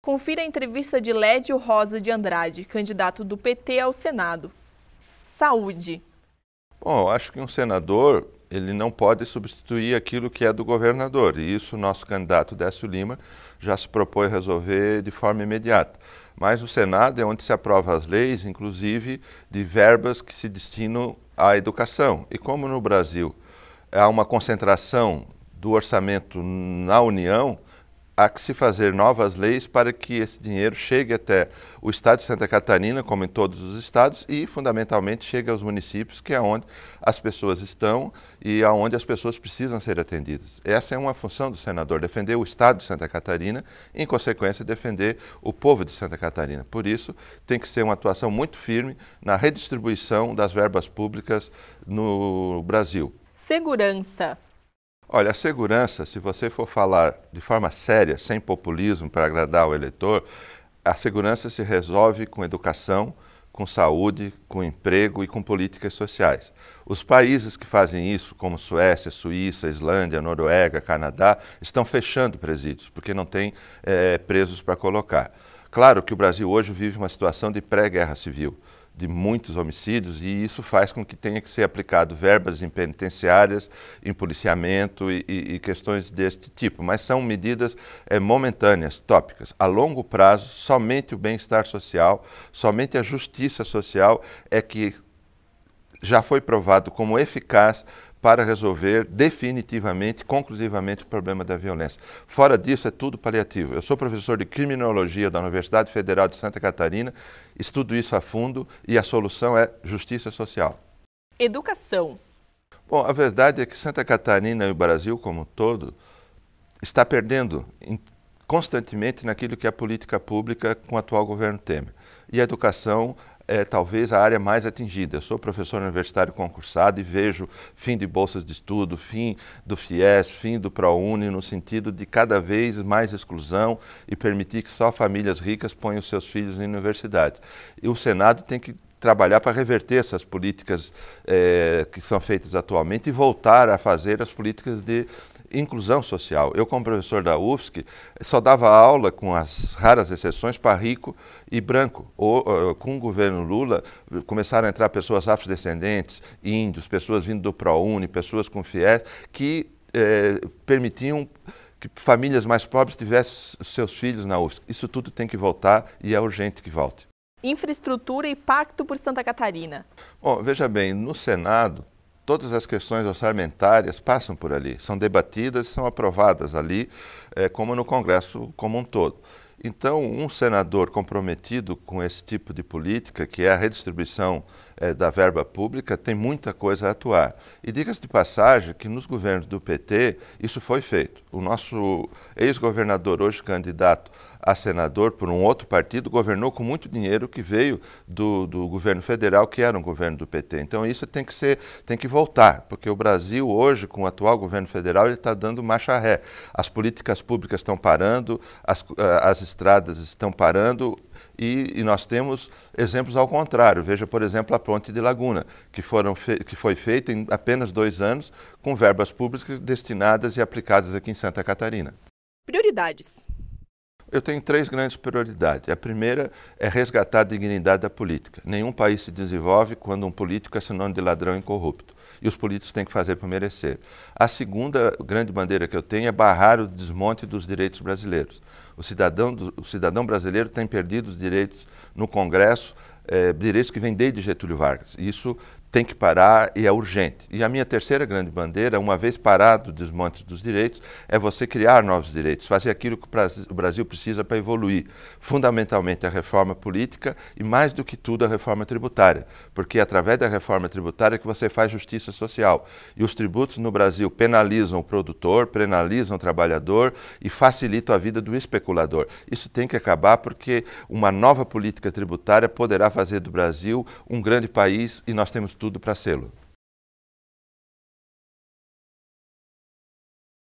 Confira a entrevista de Lédio Rosa de Andrade, candidato do PT ao Senado. Saúde. Bom, acho que um senador ele não pode substituir aquilo que é do governador. E isso o nosso candidato Décio Lima já se propõe resolver de forma imediata. Mas o Senado é onde se aprova as leis, inclusive de verbas que se destinam à educação. E como no Brasil há uma concentração do orçamento na União, há que se fazer novas leis para que esse dinheiro chegue até o estado de Santa Catarina, como em todos os estados, e fundamentalmente chegue aos municípios, que é onde as pessoas estão e aonde as pessoas precisam ser atendidas. Essa é uma função do senador, defender o estado de Santa Catarina, e, em consequência defender o povo de Santa Catarina. Por isso, tem que ser uma atuação muito firme na redistribuição das verbas públicas no Brasil. Segurança Olha, a segurança, se você for falar de forma séria, sem populismo para agradar o eleitor, a segurança se resolve com educação, com saúde, com emprego e com políticas sociais. Os países que fazem isso, como Suécia, Suíça, Islândia, Noruega, Canadá, estão fechando presídios, porque não tem é, presos para colocar. Claro que o Brasil hoje vive uma situação de pré-guerra civil de muitos homicídios e isso faz com que tenha que ser aplicado verbas em penitenciárias, em policiamento e, e, e questões deste tipo. Mas são medidas é, momentâneas, tópicas. A longo prazo, somente o bem-estar social, somente a justiça social é que já foi provado como eficaz para resolver definitivamente, conclusivamente o problema da violência. Fora disso, é tudo paliativo. Eu sou professor de criminologia da Universidade Federal de Santa Catarina, estudo isso a fundo e a solução é justiça social. Educação. Bom, a verdade é que Santa Catarina e o Brasil como um todo está perdendo constantemente naquilo que é a política pública com o atual governo Temer. E a educação é talvez a área mais atingida. Eu sou professor universitário concursado e vejo fim de bolsas de estudo, fim do FIES, fim do ProUni, no sentido de cada vez mais exclusão e permitir que só famílias ricas ponham seus filhos em universidade. E o Senado tem que trabalhar para reverter essas políticas é, que são feitas atualmente e voltar a fazer as políticas de inclusão social. Eu, como professor da UFSC, só dava aula, com as raras exceções, para rico e branco. Ou, com o governo Lula, começaram a entrar pessoas afrodescendentes, índios, pessoas vindo do ProUni, pessoas com FIES, que eh, permitiam que famílias mais pobres tivessem seus filhos na UFSC. Isso tudo tem que voltar e é urgente que volte. Infraestrutura e Pacto por Santa Catarina. Bom, veja bem, no Senado, todas as questões orçamentárias passam por ali, são debatidas, são aprovadas ali, é, como no Congresso como um todo. Então, um senador comprometido com esse tipo de política, que é a redistribuição eh, da verba pública, tem muita coisa a atuar. E diga-se de passagem que nos governos do PT isso foi feito. O nosso ex-governador, hoje candidato a senador por um outro partido, governou com muito dinheiro que veio do, do governo federal, que era um governo do PT. Então, isso tem que, ser, tem que voltar, porque o Brasil hoje, com o atual governo federal, ele está dando marcha ré. As políticas públicas estão parando, as, eh, as estradas estão parando e, e, nós temos exemplos ao contrário. Veja, por exemplo, a Ponte de Laguna, que, foram que foi feita em apenas dois anos com verbas públicas destinadas e aplicadas aqui em Santa Catarina. Prioridades. Eu tenho três grandes prioridades. A primeira é resgatar a dignidade da política. Nenhum país se desenvolve quando um político é sinônimo de ladrão e corrupto. E os políticos têm que fazer para merecer. A segunda grande bandeira que eu tenho é barrar o desmonte dos direitos brasileiros. O cidadão, do, o cidadão brasileiro tem perdido os direitos no Congresso, eh, direitos que vêm desde Getúlio Vargas. Isso tem que parar e é urgente. E a minha terceira grande bandeira, uma vez parado o desmonte dos direitos, é você criar novos direitos, fazer aquilo que o Brasil precisa para evoluir, fundamentalmente a reforma política e mais do que tudo a reforma tributária, porque é através da reforma tributária que você faz justiça social. E os tributos no Brasil penalizam o produtor, penalizam o trabalhador e facilitam a vida do especulador. Isso tem que acabar porque uma nova política tributária poderá fazer do Brasil um grande país e nós temos tudo para selo.